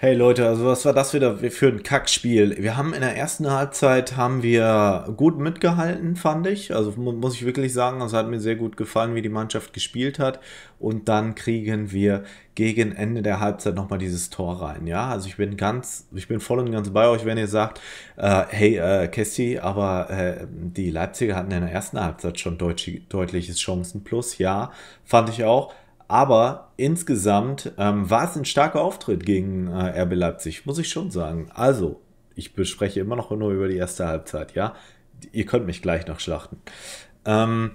Hey Leute, also was war das wieder für ein Kackspiel? Wir haben in der ersten Halbzeit haben wir gut mitgehalten, fand ich. Also muss ich wirklich sagen, es also hat mir sehr gut gefallen, wie die Mannschaft gespielt hat. Und dann kriegen wir gegen Ende der Halbzeit nochmal dieses Tor rein. Ja, also ich bin ganz, ich bin voll und ganz bei euch, wenn ihr sagt, äh, hey äh, Cassie, aber äh, die Leipziger hatten in der ersten Halbzeit schon deutlich, deutliches Chancenplus. Ja, fand ich auch aber insgesamt ähm, war es ein starker Auftritt gegen äh, RB Leipzig, muss ich schon sagen. Also, ich bespreche immer noch nur über die erste Halbzeit, ja? Ihr könnt mich gleich noch schlachten. Ähm,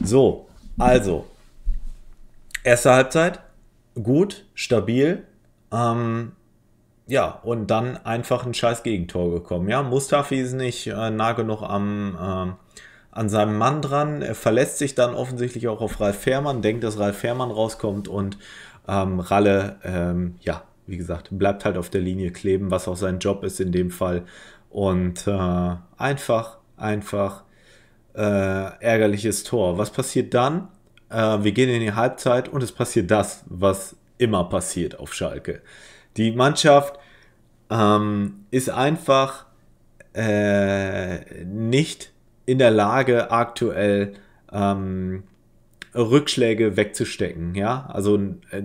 so, also, erste Halbzeit, gut, stabil. Ähm, ja, und dann einfach ein scheiß Gegentor gekommen. Ja, Mustafi ist nicht äh, nah genug am, ähm, an seinem Mann dran. Er verlässt sich dann offensichtlich auch auf Ralf Fährmann, denkt, dass Ralf Fährmann rauskommt und ähm, Ralle, ähm, ja, wie gesagt, bleibt halt auf der Linie kleben, was auch sein Job ist in dem Fall. Und äh, einfach, einfach äh, ärgerliches Tor. Was passiert dann? Äh, wir gehen in die Halbzeit und es passiert das, was immer passiert auf Schalke. Die Mannschaft ähm, ist einfach äh, nicht in der Lage, aktuell ähm, Rückschläge wegzustecken, ja? Also äh,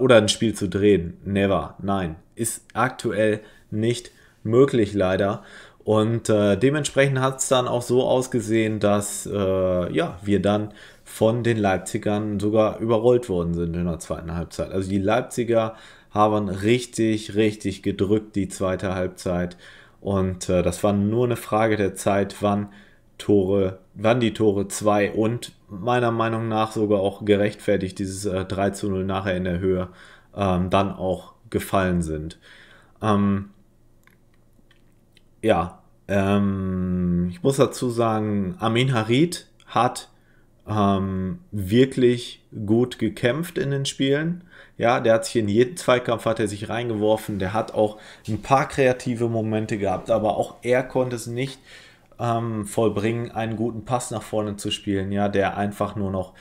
oder ein Spiel zu drehen. Never. Nein. Ist aktuell nicht möglich, leider. Und äh, dementsprechend hat es dann auch so ausgesehen, dass äh, ja, wir dann von den Leipzigern sogar überrollt worden sind in der zweiten Halbzeit. Also die Leipziger haben richtig, richtig gedrückt die zweite Halbzeit. Und äh, das war nur eine Frage der Zeit, wann Tore, wann die Tore 2 und meiner Meinung nach sogar auch gerechtfertigt dieses äh, 3 zu 0 nachher in der Höhe ähm, dann auch gefallen sind. Ähm, ja, ähm, ich muss dazu sagen, Amin Harid hat ähm, wirklich gut gekämpft in den Spielen. Ja, der hat sich in jeden Zweikampf hat er sich reingeworfen. Der hat auch ein paar kreative Momente gehabt, aber auch er konnte es nicht ähm, vollbringen, einen guten Pass nach vorne zu spielen, ja, der einfach nur noch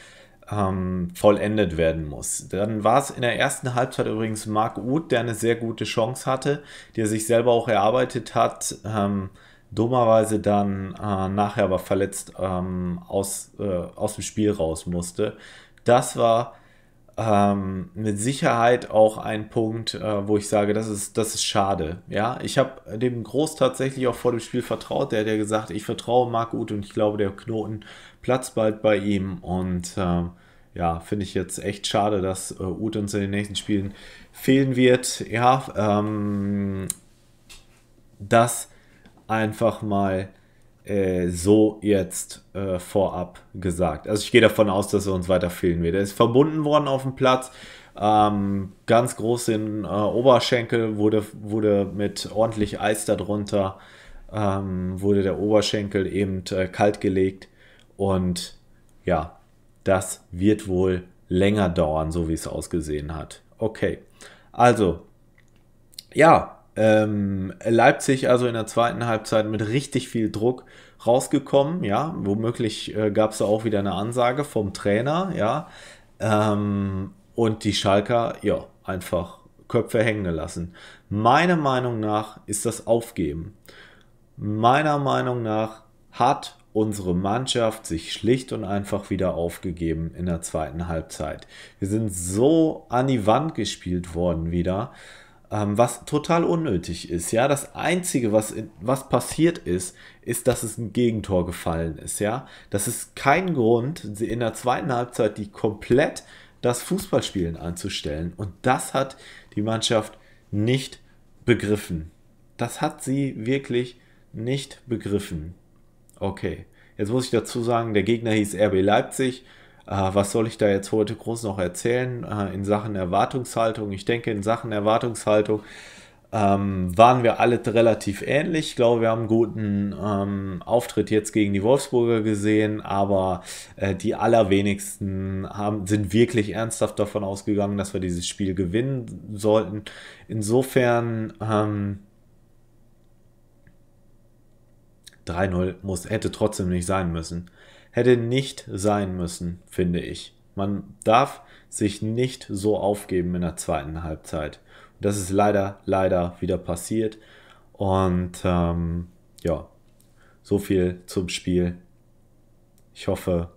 ähm, vollendet werden muss. Dann war es in der ersten Halbzeit übrigens Marc Uth, der eine sehr gute Chance hatte, die er sich selber auch erarbeitet hat. Ähm, dummerweise dann äh, nachher aber verletzt ähm, aus, äh, aus dem Spiel raus musste. Das war ähm, mit Sicherheit auch ein Punkt, äh, wo ich sage, das ist, das ist schade. Ja, ich habe dem Groß tatsächlich auch vor dem Spiel vertraut. Der hat ja gesagt, ich vertraue Marc Uth und ich glaube, der Knoten platzt bald bei ihm. Und ähm, ja, finde ich jetzt echt schade, dass äh, Uth uns in den nächsten Spielen fehlen wird. Ja, ähm, das einfach mal äh, so jetzt äh, vorab gesagt. Also ich gehe davon aus, dass er uns weiter fehlen wird. Er ist verbunden worden auf dem Platz. Ähm, ganz groß in äh, Oberschenkel wurde, wurde mit ordentlich Eis darunter, ähm, wurde der Oberschenkel eben äh, kalt gelegt. Und ja, das wird wohl länger dauern, so wie es ausgesehen hat. Okay, also ja, ähm, Leipzig also in der zweiten Halbzeit mit richtig viel Druck rausgekommen, ja, womöglich äh, gab es da auch wieder eine Ansage vom Trainer, ja, ähm, und die Schalker, ja, einfach Köpfe hängen gelassen. Meiner Meinung nach ist das Aufgeben. Meiner Meinung nach hat unsere Mannschaft sich schlicht und einfach wieder aufgegeben in der zweiten Halbzeit. Wir sind so an die Wand gespielt worden wieder. Ähm, was total unnötig ist. Ja, das Einzige, was, in, was passiert ist, ist, dass es ein Gegentor gefallen ist. Ja, das ist kein Grund, in der zweiten Halbzeit die komplett das Fußballspielen anzustellen. Und das hat die Mannschaft nicht begriffen. Das hat sie wirklich nicht begriffen. Okay, jetzt muss ich dazu sagen, der Gegner hieß RB Leipzig. Äh, was soll ich da jetzt heute groß noch erzählen äh, in Sachen Erwartungshaltung? Ich denke, in Sachen Erwartungshaltung ähm, waren wir alle relativ ähnlich. Ich glaube, wir haben einen guten ähm, Auftritt jetzt gegen die Wolfsburger gesehen, aber äh, die allerwenigsten haben, sind wirklich ernsthaft davon ausgegangen, dass wir dieses Spiel gewinnen sollten. Insofern ähm, 3-0 muss, hätte trotzdem nicht sein müssen. Hätte nicht sein müssen, finde ich. Man darf sich nicht so aufgeben in der zweiten Halbzeit. das ist leider, leider wieder passiert. Und ähm, ja, so viel zum Spiel. Ich hoffe,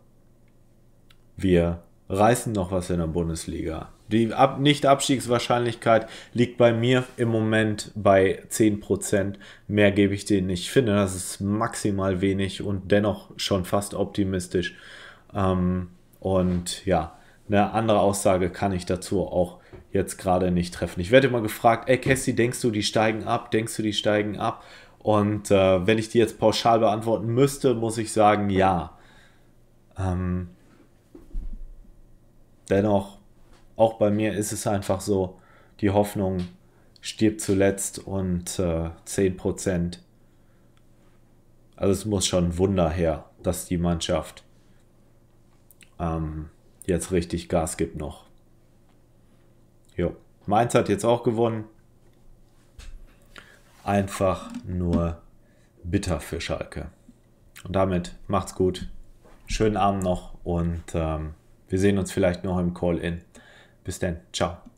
wir reißen noch was in der Bundesliga. Die Ab Nicht-Abstiegswahrscheinlichkeit liegt bei mir im Moment bei 10%. Mehr gebe ich denen nicht. Ich finde, das ist maximal wenig und dennoch schon fast optimistisch. Ähm, und ja, eine andere Aussage kann ich dazu auch jetzt gerade nicht treffen. Ich werde immer gefragt, ey Cassie, denkst du, die steigen ab? Denkst du, die steigen ab? Und äh, wenn ich die jetzt pauschal beantworten müsste, muss ich sagen, ja. Ähm, dennoch auch bei mir ist es einfach so, die Hoffnung stirbt zuletzt und äh, 10%. Also es muss schon ein Wunder her, dass die Mannschaft ähm, jetzt richtig Gas gibt noch. Jo. Mainz hat jetzt auch gewonnen. Einfach nur bitter für Schalke. Und damit macht's gut. Schönen Abend noch und ähm, wir sehen uns vielleicht noch im Call-In. Bis dann. Ciao.